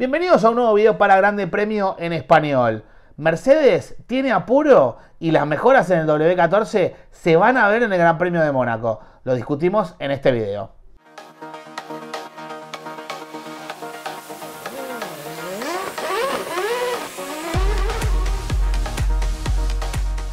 Bienvenidos a un nuevo video para Grande Premio en Español. Mercedes tiene apuro y las mejoras en el W14 se van a ver en el Gran Premio de Mónaco. Lo discutimos en este video.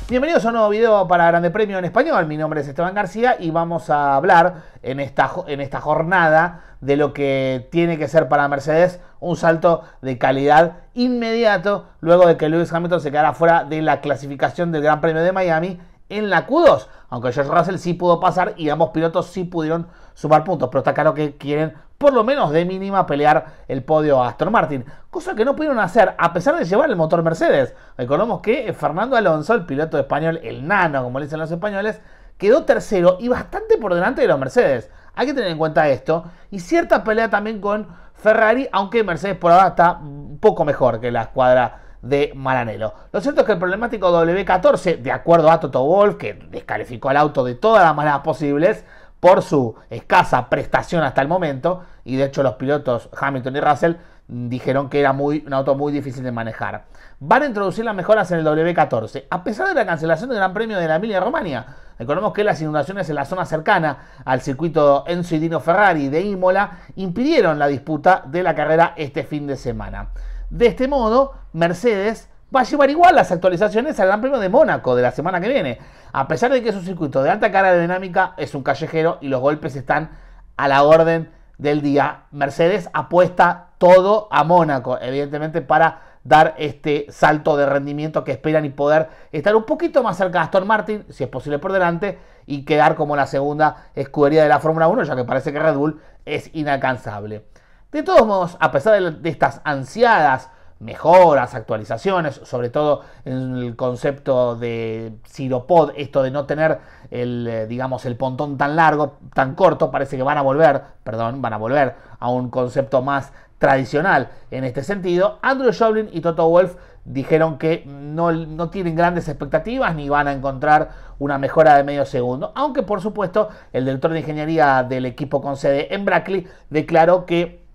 Bienvenidos a un nuevo video para Grande Premio en Español. Mi nombre es Esteban García y vamos a hablar en esta, en esta jornada de lo que tiene que ser para Mercedes un salto de calidad inmediato luego de que Lewis Hamilton se quedara fuera de la clasificación del Gran Premio de Miami en la Q2. Aunque George Russell sí pudo pasar y ambos pilotos sí pudieron sumar puntos. Pero está claro que quieren por lo menos de mínima pelear el podio a Aston Martin. Cosa que no pudieron hacer a pesar de llevar el motor Mercedes. Recordemos que Fernando Alonso, el piloto español, el nano como le dicen los españoles, quedó tercero y bastante por delante de los Mercedes. Hay que tener en cuenta esto. Y cierta pelea también con Ferrari, aunque Mercedes por ahora está un poco mejor que la escuadra de Maranello. Lo cierto es que el problemático W14, de acuerdo a Toto Wolf, que descalificó al auto de todas las maneras posibles, por su escasa prestación hasta el momento, y de hecho los pilotos Hamilton y Russell dijeron que era un auto muy difícil de manejar. Van a introducir las mejoras en el W14, a pesar de la cancelación del Gran Premio de la Emilia Romagna. Recordemos que las inundaciones en la zona cercana al circuito Enzo y Dino Ferrari de Imola impidieron la disputa de la carrera este fin de semana. De este modo, Mercedes va a llevar igual las actualizaciones al Gran Premio de Mónaco de la semana que viene, a pesar de que su circuito de alta de dinámica, es un callejero y los golpes están a la orden del día. Mercedes apuesta todo a Mónaco, evidentemente para dar este salto de rendimiento que esperan y poder estar un poquito más cerca de Aston Martin, si es posible por delante, y quedar como la segunda escudería de la Fórmula 1, ya que parece que Red Bull es inalcanzable. De todos modos, a pesar de estas ansiadas mejoras, actualizaciones, sobre todo en el concepto de Siropod, esto de no tener el, eh, digamos, el pontón tan largo, tan corto, parece que van a volver, perdón, van a volver a un concepto más tradicional en este sentido. Andrew shawlin y Toto Wolf dijeron que no, no, tienen grandes expectativas ni van a encontrar una mejora de medio segundo, aunque por supuesto el director de ingeniería del equipo con sede en Brackley declaró que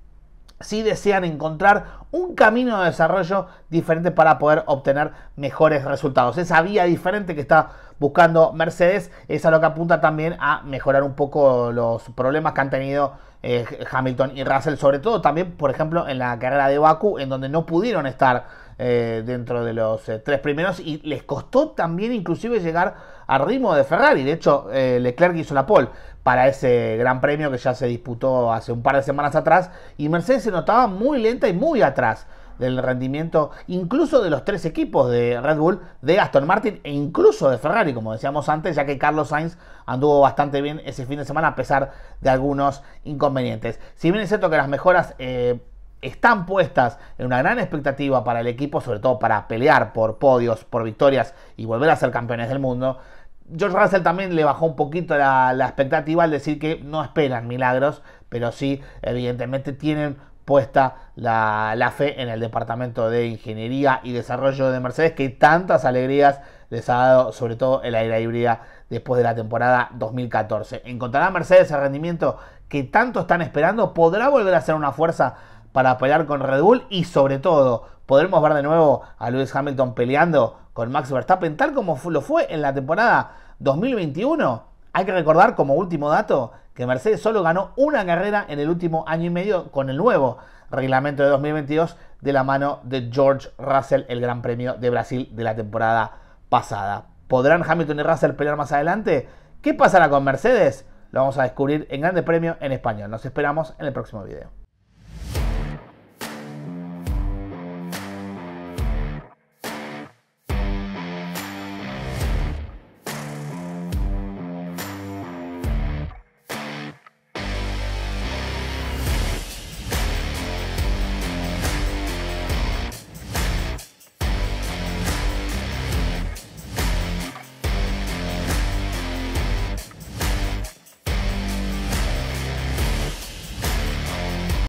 si desean encontrar un camino de desarrollo diferente para poder obtener mejores resultados. Esa vía diferente que está buscando Mercedes es a lo que apunta también a mejorar un poco los problemas que han tenido eh, Hamilton y Russell, sobre todo también, por ejemplo, en la carrera de Baku, en donde no pudieron estar eh, dentro de los eh, tres primeros y les costó también inclusive llegar al ritmo de Ferrari. De hecho, eh, Leclerc hizo la pole para ese gran premio que ya se disputó hace un par de semanas atrás y Mercedes se notaba muy lenta y muy atrás del rendimiento incluso de los tres equipos de Red Bull, de Aston Martin e incluso de Ferrari, como decíamos antes, ya que Carlos Sainz anduvo bastante bien ese fin de semana a pesar de algunos inconvenientes. Si bien es cierto que las mejoras están puestas en una gran expectativa para el equipo, sobre todo para pelear por podios, por victorias y volver a ser campeones del mundo. George Russell también le bajó un poquito la, expectativa al decir que no esperan milagros, pero sí, evidentemente, tienen puesta la, la, fe en el Departamento de Ingeniería y Desarrollo de Mercedes, que tantas alegrías les ha dado, sobre todo el aire híbrida después de la temporada 2014. ¿Encontrará Mercedes el rendimiento que tanto están esperando? ¿Podrá volver a ser una fuerza para pelear con Red Bull y sobre todo podremos ver de nuevo a Lewis Hamilton peleando con Max Verstappen tal como lo fue en la temporada 2021. Hay que recordar como último dato que Mercedes solo ganó una carrera en el último año y medio con el nuevo reglamento de 2022 de la mano de George Russell, el Gran Premio de Brasil de la temporada pasada. ¿Podrán Hamilton y Russell pelear más adelante? ¿Qué pasará con Mercedes? Lo vamos a descubrir en Grande Premio en Español. Nos esperamos en el próximo video.